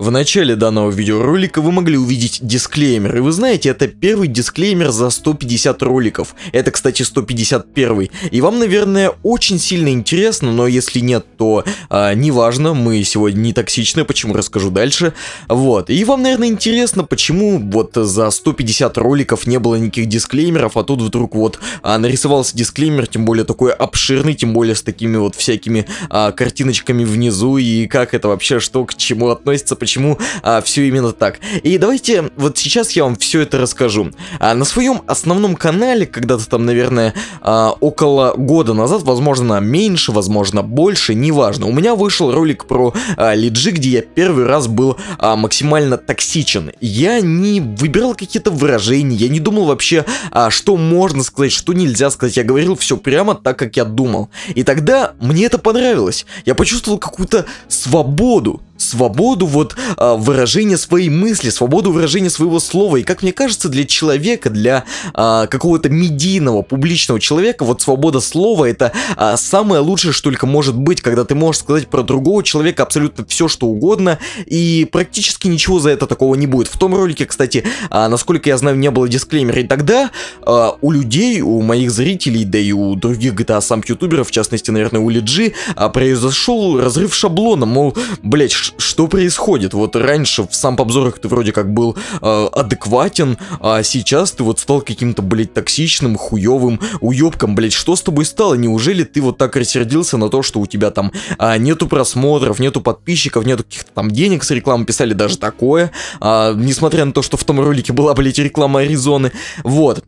В начале данного видеоролика вы могли увидеть дисклеймер, и вы знаете, это первый дисклеймер за 150 роликов, это кстати 151, и вам наверное очень сильно интересно, но если нет, то а, неважно, мы сегодня не токсичны, почему расскажу дальше, вот, и вам наверное интересно, почему вот за 150 роликов не было никаких дисклеймеров, а тут вдруг вот а, нарисовался дисклеймер, тем более такой обширный, тем более с такими вот всякими а, картиночками внизу, и как это вообще, что к чему относится, почему почему а, все именно так. И давайте вот сейчас я вам все это расскажу. А, на своем основном канале, когда-то там, наверное, а, около года назад, возможно, меньше, возможно, больше, неважно, у меня вышел ролик про а, лиджи, где я первый раз был а, максимально токсичен. Я не выбирал какие-то выражения, я не думал вообще, а, что можно сказать, что нельзя сказать. Я говорил все прямо так, как я думал. И тогда мне это понравилось. Я почувствовал какую-то свободу свободу вот э, выражения своей мысли, свободу выражения своего слова. И как мне кажется, для человека, для э, какого-то медийного, публичного человека, вот свобода слова это э, самое лучшее, что только может быть, когда ты можешь сказать про другого человека абсолютно все, что угодно, и практически ничего за это такого не будет. В том ролике, кстати, э, насколько я знаю, не было дисклеймера. И тогда э, у людей, у моих зрителей, да и у других GTA сам ютуберов, в частности, наверное, у Лиджи, а произошел разрыв шаблона, мол, блять, что происходит? Вот раньше в сам обзорах ты вроде как был э, адекватен, а сейчас ты вот стал каким-то, блядь, токсичным, хуевым уёбком. блядь, что с тобой стало? Неужели ты вот так рассердился на то, что у тебя там э, нету просмотров, нету подписчиков, нету каких-то там денег с рекламы, писали даже такое, э, несмотря на то, что в том ролике была, блядь, реклама Аризоны, вот.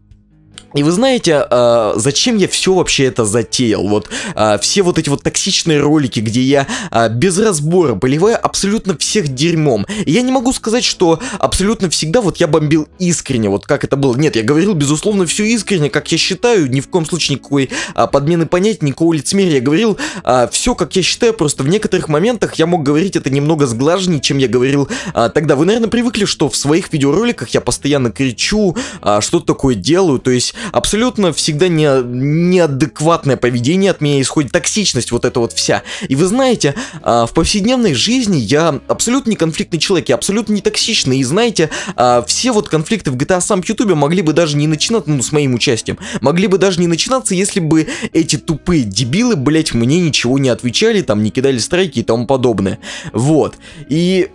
И вы знаете, э, зачем я все вообще это затеял? Вот э, все вот эти вот токсичные ролики, где я э, без разбора поливаю абсолютно всех дерьмом. И я не могу сказать, что абсолютно всегда вот я бомбил искренне, вот как это было. Нет, я говорил, безусловно, все искренне, как я считаю, ни в коем случае никакой э, подмены понятий, никакого лицемерия. Я говорил э, все, как я считаю, просто в некоторых моментах я мог говорить это немного сглажнее, чем я говорил э, тогда. Вы, наверное, привыкли, что в своих видеороликах я постоянно кричу, э, что такое делаю, то есть абсолютно всегда не, неадекватное поведение от меня исходит, токсичность вот эта вот вся. И вы знаете, а, в повседневной жизни я абсолютно не конфликтный человек, я абсолютно не токсичный, и знаете, а, все вот конфликты в GTA сам в YouTube могли бы даже не начинаться, ну, с моим участием, могли бы даже не начинаться, если бы эти тупые дебилы, блять, мне ничего не отвечали, там, не кидали страйки и тому подобное. Вот. И,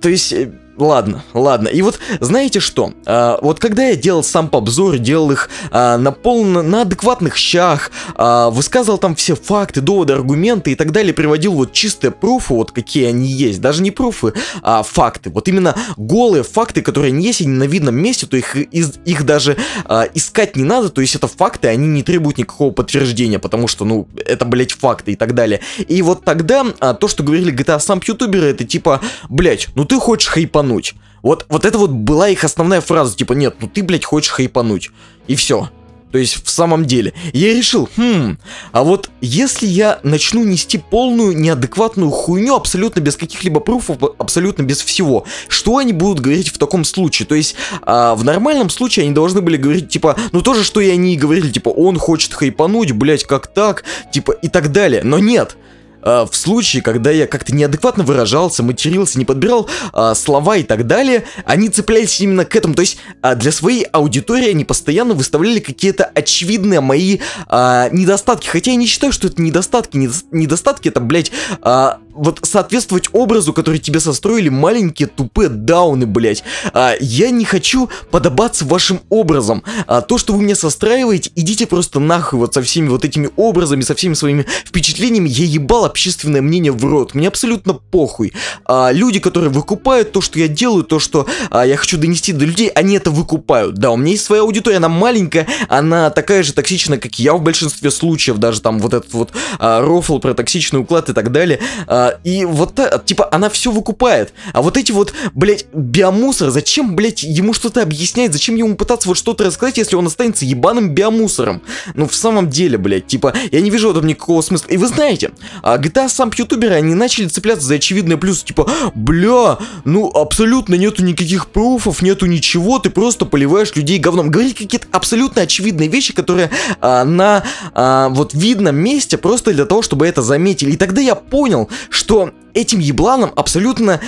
то есть э, Ладно, ладно. И вот знаете что? А, вот когда я делал сам обзор, делал их а, на полно, на адекватных щах, а, высказывал там все факты, доводы, аргументы и так далее, приводил вот чистые профы, вот какие они есть, даже не профы, а факты. Вот именно голые факты, которые не есть, и не на видном месте, то их, из, их даже а, искать не надо, то есть это факты, они не требуют никакого подтверждения, потому что, ну, это, блять, факты и так далее. И вот тогда а, то, что говорили GTA а сам ютуберы, это типа, блять, ну ты хочешь хайпануть, хайпануть. Вот, вот это вот была их основная фраза, типа, нет, ну ты, блядь, хочешь хайпануть. И все. То есть в самом деле. Я решил, хм, а вот если я начну нести полную неадекватную хуйню, абсолютно без каких-либо пруфов, абсолютно без всего, что они будут говорить в таком случае? То есть а, в нормальном случае они должны были говорить, типа, ну то же, что и они говорили, типа, он хочет хайпануть, блять, как так, типа, и так далее. Но нет, э, в случае, когда я как-то неадекватно выражался, матерился, не подбирал э, слова и так далее, они цеплялись именно к этому. То есть э, для своей аудитории они постоянно выставляли какие-то очевидные мои э, недостатки. Хотя я не считаю, что это недостатки. Недостатки это, блядь, э, вот соответствовать образу, который тебе состроили маленькие тупые дауны, блять. А, я не хочу подобаться вашим образом. А, то, что вы мне состраиваете, идите просто нахуй вот со всеми вот этими образами, со всеми своими впечатлениями. Я ебал общественное мнение в рот. Мне абсолютно похуй. А, люди, которые выкупают то, что я делаю, то, что а, я хочу донести до людей, они это выкупают. Да, у меня есть своя аудитория, она маленькая, она такая же токсичная, как я в большинстве случаев, даже там вот этот вот а, рофл про токсичный уклад и так далее. А, а, и вот, та, типа, она все выкупает. А вот эти вот, блядь, биомусор, зачем, блядь, ему что-то объяснять, зачем ему пытаться вот что-то рассказать, если он останется ебаным биомусором? Ну, в самом деле, блядь, типа, я не вижу в этом никакого смысла. И вы знаете, а, GTA сам ютуберы, они начали цепляться за очевидные плюсы, типа, бля, ну, абсолютно нету никаких пруфов, нету ничего, ты просто поливаешь людей говном. Говорить какие-то абсолютно очевидные вещи, которые а, на а, вот видном месте просто для того, чтобы это заметили. И тогда я понял, что этим ебланам абсолютно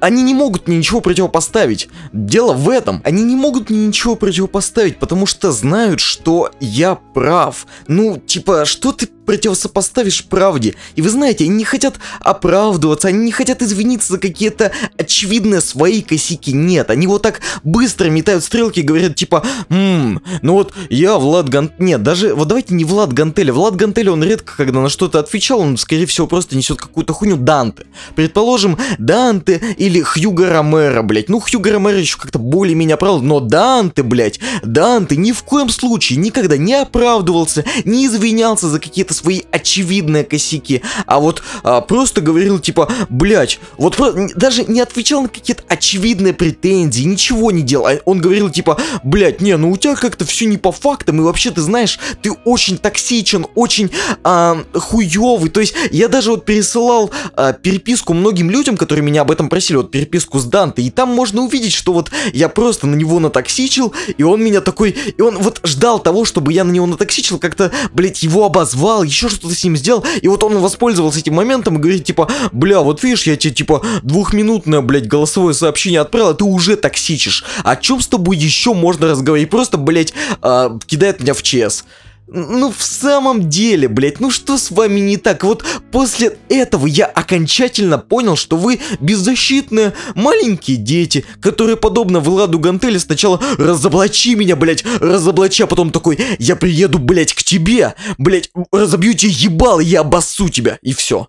они не могут мне ничего противопоставить. Дело в этом. Они не могут мне ничего противопоставить, потому что знают, что я прав. Ну, типа, что ты противосопоставишь правде. И вы знаете, они не хотят оправдываться, они не хотят извиниться за какие-то очевидные свои косяки. Нет, они вот так быстро метают стрелки и говорят типа, ммм, ну вот я Влад Гантель... Нет, даже, вот давайте не Влад Гантель. Влад Гантель, он редко когда на что-то отвечал, он, скорее всего, просто несет какую-то хуйню Данте. Предположим, Данте или Хьюго Ромеро, блядь. Ну, Хьюго Ромеро еще как-то более-менее оправдал, но Данте, блядь, Данте ни в коем случае никогда не оправдывался, не извинялся за какие-то какие-то свои очевидные косяки, а вот а, просто говорил типа, блядь, вот даже не отвечал на какие-то очевидные претензии, ничего не делал. А он говорил типа, блядь, не, ну у тебя как-то все не по фактам, и вообще ты знаешь, ты очень токсичен, очень а, хуёвый. То есть я даже вот пересылал а, переписку многим людям, которые меня об этом просили, вот переписку с Данте, и там можно увидеть, что вот я просто на него натоксичил, и он меня такой, и он вот ждал того, чтобы я на него натоксичил, как-то, блядь, его обозвал, поиграл, еще что-то с ним сделал, и вот он воспользовался этим моментом и говорит, типа, бля, вот видишь, я тебе, типа, двухминутное, блядь, голосовое сообщение отправил, а ты уже токсичишь. О чем с тобой еще можно разговаривать? Просто, блядь, э, кидает меня в ЧС. Ну в самом деле, блять, ну что с вами не так? Вот после этого я окончательно понял, что вы беззащитные маленькие дети, которые подобно Владу Гантели сначала разоблачи меня, блять, разоблачи, а потом такой, я приеду, блять, к тебе, блять, разобью тебе ебал, я обоссу тебя, и все.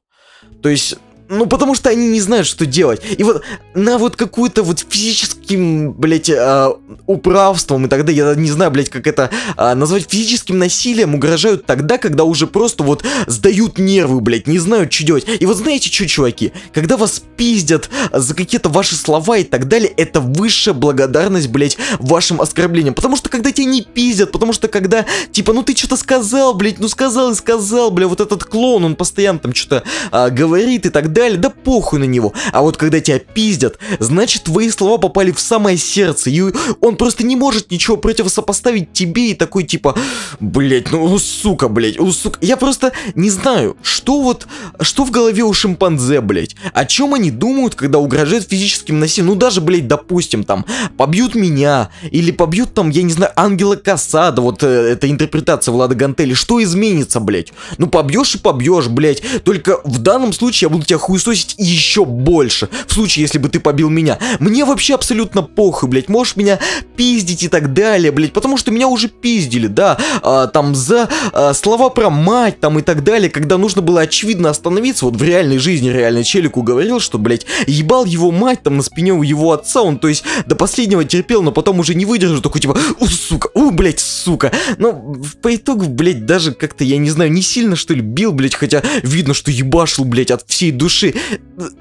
То есть, ну, потому что они не знают, что делать. И вот на вот какую-то вот физическим, блядь, э, управством и тогда, я не знаю, блядь, как это э, назвать, физическим насилием угрожают тогда, когда уже просто вот сдают нервы, блядь, не знают, что делать. И вот знаете что, чуваки, когда вас пиздят за какие-то ваши слова и так далее, это высшая благодарность, блядь, вашим оскорблениям. Потому что когда тебя не пиздят, потому что когда, типа, ну ты что-то сказал, блядь, ну сказал и сказал, бля, вот этот клоун, он постоянно там что-то э, говорит и так далее так далее, да похуй на него. А вот когда тебя пиздят, значит твои слова попали в самое сердце, и он просто не может ничего противосопоставить тебе и такой типа, блять, ну сука, блять, у сука. Я просто не знаю, что вот, что в голове у шимпанзе, блять, о чем они думают, когда угрожают физическим насилием, ну даже, блять, допустим, там, побьют меня, или побьют там, я не знаю, Ангела Касада, вот э, эта интерпретация Влада Гантели, что изменится, блять? Ну побьешь и побьешь, блять, только в данном случае я буду тебя хуесосить еще больше, в случае, если бы ты побил меня. Мне вообще абсолютно похуй, блядь, можешь меня пиздить и так далее, блядь, потому что меня уже пиздили, да, а, там за а, слова про мать, там и так далее, когда нужно было очевидно остановиться, вот в реальной жизни реально челику говорил, что, блядь, ебал его мать там на спине у его отца, он, то есть, до последнего терпел, но потом уже не выдержал, такой типа, у, сука, у, блядь, сука, ну, по итогу, блядь, даже как-то, я не знаю, не сильно, что ли, бил, блядь, хотя видно, что ебашил, блядь, от всей души, души.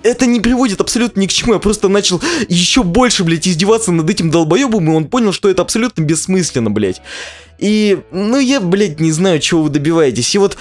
Это не приводит абсолютно ни к чему, я просто начал еще больше, блядь, издеваться над этим долбоебом, и он понял, что это абсолютно бессмысленно, блядь. И, ну я, блядь, не знаю, чего вы добиваетесь. И вот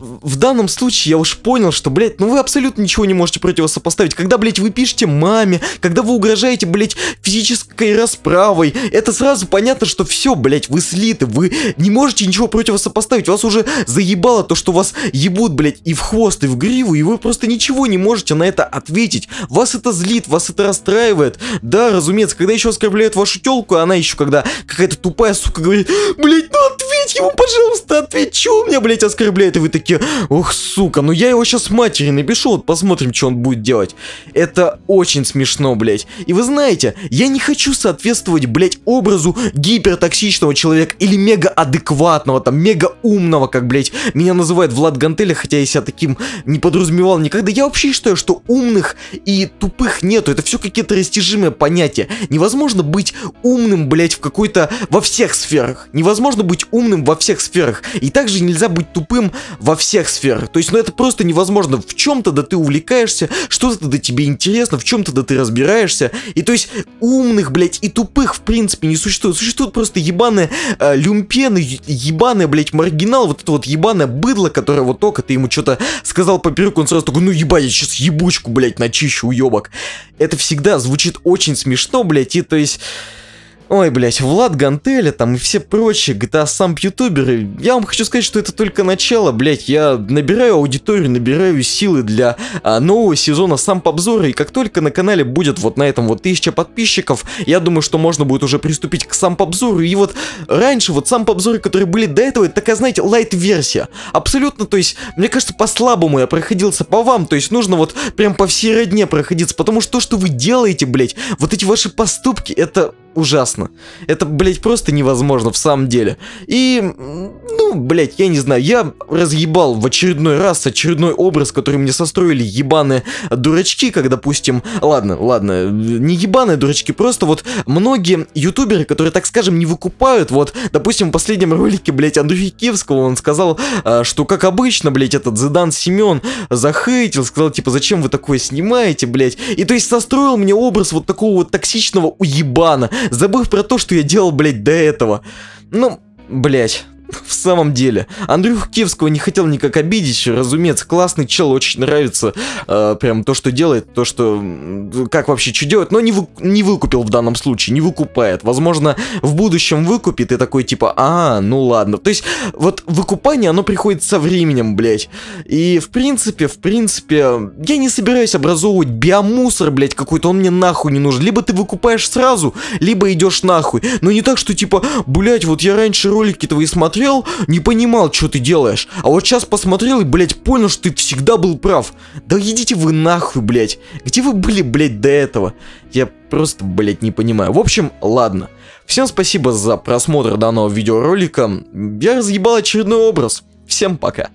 в данном случае я уж понял, что, блядь, ну вы абсолютно ничего не можете противосопоставить. Когда, блядь, вы пишете маме, когда вы угрожаете, блядь, физической расправой, это сразу понятно, что все, блядь, вы слиты, вы не можете ничего противосопоставить. Вас уже заебало то, что вас ебут, блядь, и в хвост, и в гриву, и вы просто ничего не можете на это ответить. Вас это злит, вас это расстраивает. Да, разумеется, когда еще оскорбляют вашу телку, она еще когда какая-то тупая сука говорит, блядь, ну ответь ему, пожалуйста, ответь, чего меня, блядь, оскорбляет? И вы такие, такие, ох, сука, ну я его сейчас матери напишу, вот посмотрим, что он будет делать. Это очень смешно, блядь. И вы знаете, я не хочу соответствовать, блядь, образу гипертоксичного человека или мега-адекватного, там, мега-умного, как, блядь, меня называет Влад Гантеля, хотя я себя таким не подразумевал никогда. Я вообще считаю, что умных и тупых нету, это все какие-то растяжимые понятия. Невозможно быть умным, блядь, в какой-то, во всех сферах. Невозможно быть умным во всех сферах. И также нельзя быть тупым во всех сферах. То есть, ну это просто невозможно. В чем-то да ты увлекаешься, что-то да тебе интересно, в чем-то да ты разбираешься. И то есть, умных, блядь, и тупых, в принципе, не существует. Существуют просто ебаные э, люмпены, ебаные, блядь, маргинал, вот это вот ебаное быдло, которое вот только ты ему что-то сказал поперек, он сразу такой, ну ебать, я сейчас ебучку, блядь, начищу, уебок. Это всегда звучит очень смешно, блядь, и то есть... Ой, блять, Влад Гантеля там и все прочие GTA сам ютуберы. Я вам хочу сказать, что это только начало, блять. Я набираю аудиторию, набираю силы для а, нового сезона сам обзора. И как только на канале будет вот на этом вот тысяча подписчиков, я думаю, что можно будет уже приступить к сам обзору. И вот раньше вот сам обзоры, которые были до этого, это такая, знаете, лайт-версия. Абсолютно, то есть, мне кажется, по-слабому я проходился по вам. То есть нужно вот прям по всей родне проходиться. Потому что то, что вы делаете, блять, вот эти ваши поступки, это ужасно. Это, блядь, просто невозможно в самом деле. И, ну, блядь, я не знаю, я разъебал в очередной раз очередной образ, который мне состроили ебаные дурачки, как, допустим, ладно, ладно, не ебаные дурачки, просто вот многие ютуберы, которые, так скажем, не выкупают, вот, допустим, в последнем ролике, блядь, Андрюхи Киевского, он сказал, а, что, как обычно, блядь, этот Зидан Семен захейтил, сказал, типа, зачем вы такое снимаете, блядь, и то есть состроил мне образ вот такого вот токсичного уебана, забыв про то, что я делал, блядь, до этого. Ну, блядь. В самом деле, Андрюх Кевского не хотел никак обидеть, разумеется, классный чел, очень нравится э, прям то, что делает, то, что, как вообще, что делать, но не, вы, не выкупил в данном случае, не выкупает. Возможно, в будущем выкупит и такой типа, а, ну ладно. То есть, вот выкупание, оно приходит со временем, блядь. И, в принципе, в принципе, я не собираюсь образовывать биомусор, блядь, какой-то, он мне нахуй не нужен. Либо ты выкупаешь сразу, либо идешь нахуй. Но не так, что типа, блядь, вот я раньше ролики твои смотрел, смотрел, не понимал, что ты делаешь. А вот сейчас посмотрел и, блядь, понял, что ты всегда был прав. Да идите вы нахуй, блядь. Где вы были, блядь, до этого? Я просто, блядь, не понимаю. В общем, ладно. Всем спасибо за просмотр данного видеоролика. Я разъебал очередной образ. Всем пока.